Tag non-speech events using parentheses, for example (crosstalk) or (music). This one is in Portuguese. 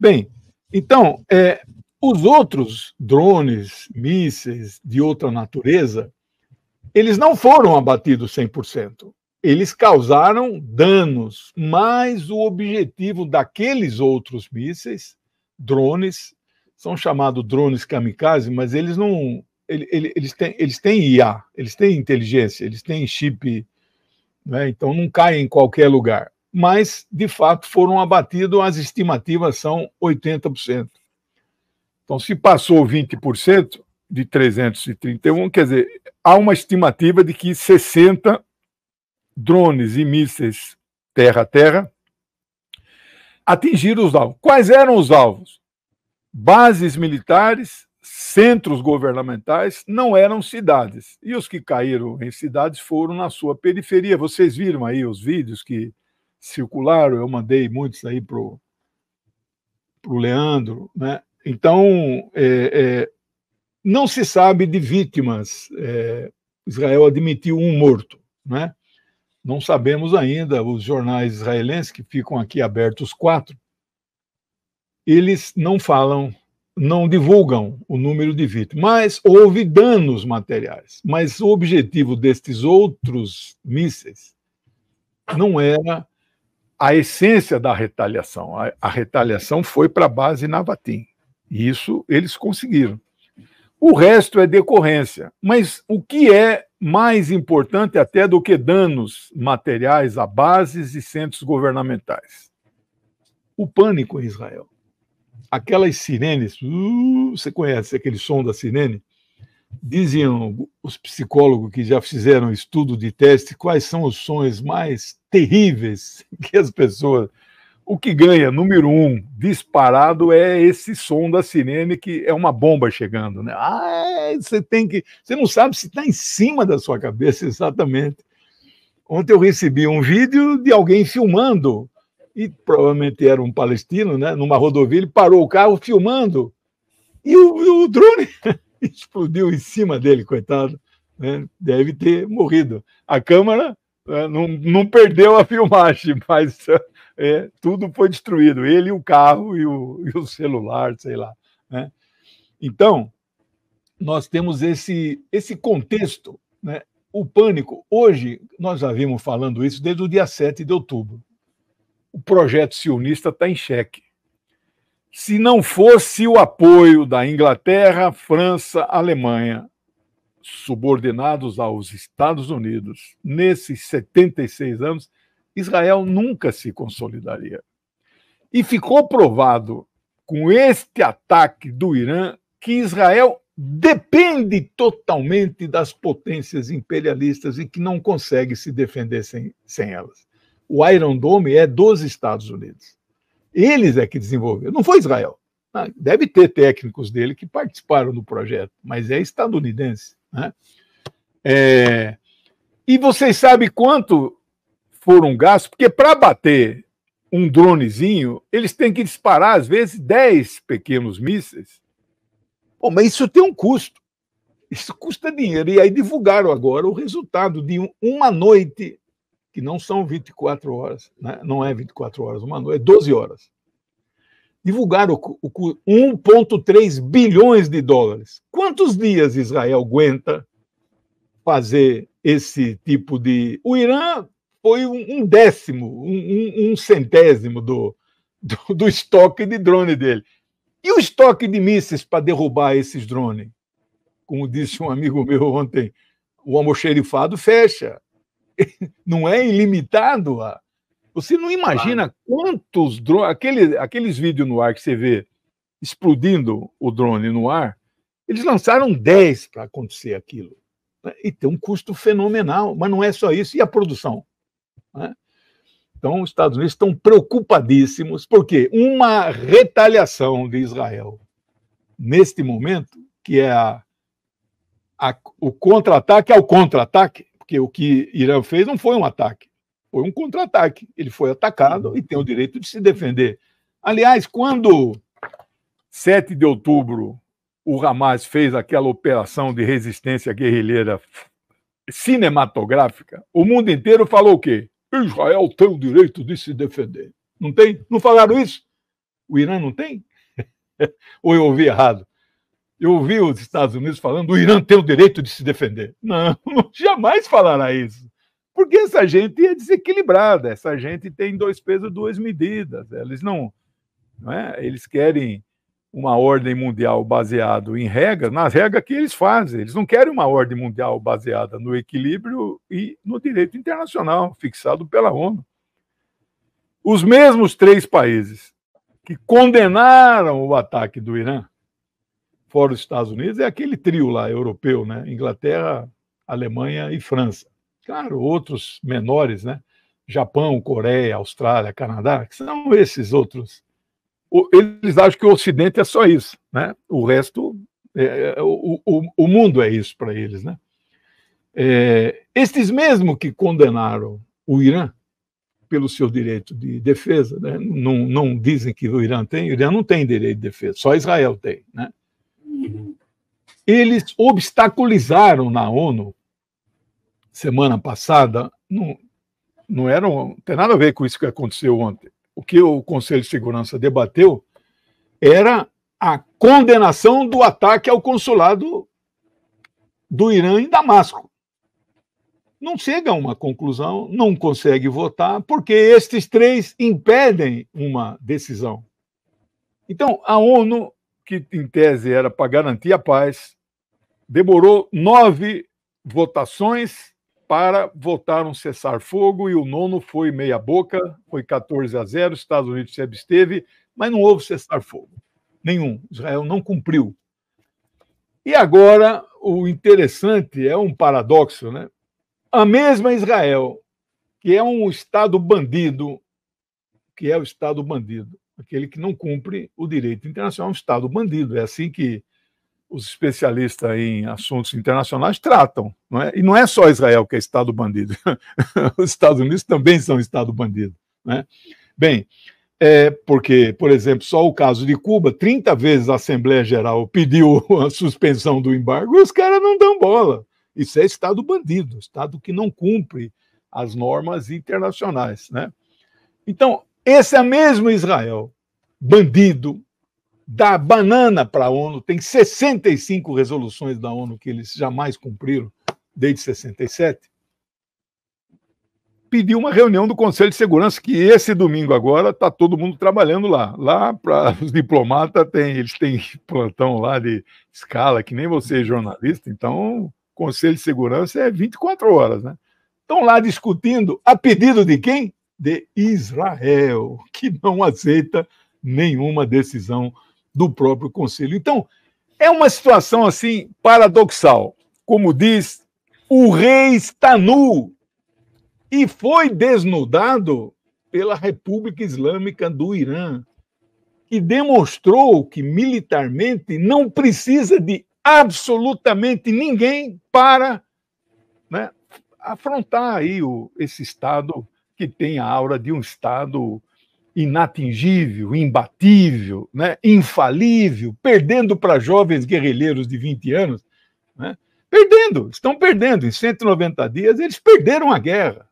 Bem, então, é, os outros drones, mísseis de outra natureza, eles não foram abatidos 100%. Eles causaram danos, mas o objetivo daqueles outros mísseis, drones, são chamados drones kamikaze, mas eles não. Eles têm, eles têm IA, eles têm inteligência, eles têm chip, né? então não caem em qualquer lugar mas de fato foram abatidos, as estimativas são 80%. Então, se passou 20% de 331, quer dizer, há uma estimativa de que 60 drones e mísseis terra a terra atingiram os alvos. Quais eram os alvos? Bases militares, centros governamentais, não eram cidades. E os que caíram em cidades foram na sua periferia. Vocês viram aí os vídeos que circularam, eu mandei muitos aí para o Leandro. Né? Então, é, é, não se sabe de vítimas. É, Israel admitiu um morto. Né? Não sabemos ainda, os jornais israelenses, que ficam aqui abertos quatro, eles não falam, não divulgam o número de vítimas, mas houve danos materiais. Mas o objetivo destes outros mísseis não era a essência da retaliação. A, a retaliação foi para a base Navatim. E isso eles conseguiram. O resto é decorrência. Mas o que é mais importante até do que danos materiais a bases e centros governamentais? O pânico em Israel. Aquelas sirenes, uh, você conhece aquele som da sirene? Diziam os psicólogos que já fizeram estudo de teste quais são os sonhos mais terríveis (laughs) que as pessoas. O que ganha, número um, disparado, é esse som da sirene que é uma bomba chegando, né? Ah, é, você tem que. Você não sabe se está em cima da sua cabeça (laughs) exatamente. Ontem eu recebi um vídeo de alguém filmando e provavelmente era um palestino, né? Numa rodovia, ele parou o carro filmando. E o, e o drone (laughs) (laughs) explodiu em cima dele, coitado. Né? Deve ter morrido. A câmera né, não, não, perdeu a (laughs) filmagem, mas é, tudo foi destruído. Ele, o carro e o, e o celular, sei lá. Né? Então, nós temos esse, esse contexto. Né? O pânico, hoje, nós já vimos falando isso desde o dia 7 de outubro. O projeto sionista está em xeque se não fosse o apoio da Inglaterra, França, Alemanha, subordinados aos Estados Unidos, nesses 76 anos, Israel nunca se consolidaria. E ficou provado com este ataque do Irã que Israel depende totalmente das potências imperialistas e que não consegue se defender sem, sem elas. O Iron Dome é dos Estados Unidos. Eles é que desenvolveram, não foi Israel. Ah, deve ter técnicos dele que participaram do projeto, mas é estadunidense. Né? É... E vocês sabem quanto foram gastos? Porque para bater um dronezinho, eles têm que disparar, às vezes, 10 pequenos mísseis. Pô, mas isso tem um custo. Isso custa dinheiro. E aí divulgaram agora o resultado de uma noite não são 24 horas, né? não é 24 horas uma noite, é 12 horas. Divulgaram o, o 1,3 bilhões de dólares. Quantos dias Israel aguenta fazer esse tipo de. O Irã foi um, décimo, um, um centésimo do, do, do, estoque de drone dele. E o estoque de mísseis para derrubar esses drones? Como disse um amigo meu ontem, o almoxerifado fecha. (laughs) não é ilimitado. A... Você não imagina claro. quantos drones. Aquele, aqueles vídeos no ar que você vê explodindo o drone no ar, eles lançaram 10 para acontecer aquilo. Né? E tem um custo fenomenal, mas não é só isso. E a produção? Né? Então, os Estados Unidos estão preocupadíssimos, porque uma retaliação de Israel neste momento, que é a, a, o contra-ataque ao contra-ataque, porque o que Irã fez não foi um ataque, foi um contra-ataque. Ele foi atacado uhum. e tem o direito de se defender. Aliás, quando 7 de outubro o Hamas fez aquela operação de resistência guerrilheira cinematográfica, o mundo inteiro falou o quê? Israel tem o direito de se defender. Não tem? Não falaram isso? O Irã não tem? (laughs) Ou eu ouvi errado? eu ouvi os Estados Unidos falando: o Irã tem o direito de se defender. (laughs) Não, jamais falará isso. Porque essa gente é desequilibrada, essa gente tem dois pesos, duas medidas. Eles não. não é? Eles querem uma ordem mundial baseada em regras, nas regras que eles fazem. Eles não querem uma ordem mundial baseada no equilíbrio e no direito internacional, fixado pela ONU. Os mesmos três países que condenaram o ataque do Irã fora os Estados Unidos, é aquele trio lá europeu, né? Inglaterra, Alemanha e França. Claro, outros menores, né? Japão, Coreia, Austrália, Canadá, que são esses outros. Eles acham que o Ocidente é só isso, né? O resto, é, é, é o, o, o, mundo é isso para eles, né? É, estes mesmo que condenaram o Irã pelo seu direito de defesa, né? não, não dizem que o Irã tem, o Irã não tem direito de defesa, só Israel tem, né? Eles obstaculizaram na ONU, semana passada, não, não, eram não tem nada a ver com isso que aconteceu ontem. O que o Conselho de Segurança debateu era a condenação do ataque ao consulado do Irã em Damasco. Não chega a uma conclusão, não consegue votar, porque estes três impedem uma decisão. Então, a ONU que em tese era para garantir a paz, demorou nove votações para votar um cessar-fogo e o nono foi meia-boca, foi 14 a 0. Estados Unidos se absteve, mas não houve cessar-fogo nenhum. Israel não cumpriu. E agora, o interessante é um paradoxo, né? A mesma Israel, que é um Estado bandido, que é o Estado bandido, aquele que não cumpre o direito internacional é um Estado bandido. É assim que os especialistas em assuntos internacionais tratam. Não é? E não é só Israel que é Estado bandido. (laughs) os Estados Unidos também são Estado bandido. Né? Bem, é porque, por exemplo, só o caso de Cuba, 30 vezes a Assembleia Geral pediu a suspensão do embargo e os caras não dão bola. Isso é Estado bandido, Estado que não cumpre as normas internacionais. Né? Então, esse é mesmo Israel, bandido, dá banana para a ONU, tem 65 resoluções da ONU que eles jamais cumpriram desde 67, pediu uma reunião do Conselho de Segurança, que esse domingo agora está todo mundo trabalhando lá. Lá, para (laughs) os diplomatas, tem, eles têm plantão lá de escala, que nem você é jornalista, então Conselho de Segurança é 24 horas, né? Estão lá discutindo a pedido de quem? de Israel, que não aceita nenhuma decisão do próprio conselho. Então, é uma situação assim paradoxal. Como diz, o rei está nu e foi desnudado pela República Islâmica do Irã e demonstrou que militarmente não precisa de absolutamente ninguém para né, afrontar aí o, esse Estado que tem a aura de um Estado inatingível, imbatível, né? infalível, perdendo para jovens guerrilheiros de 20 anos. Né? Perdendo, estão perdendo. Em 190 dias, eles perderam a guerra.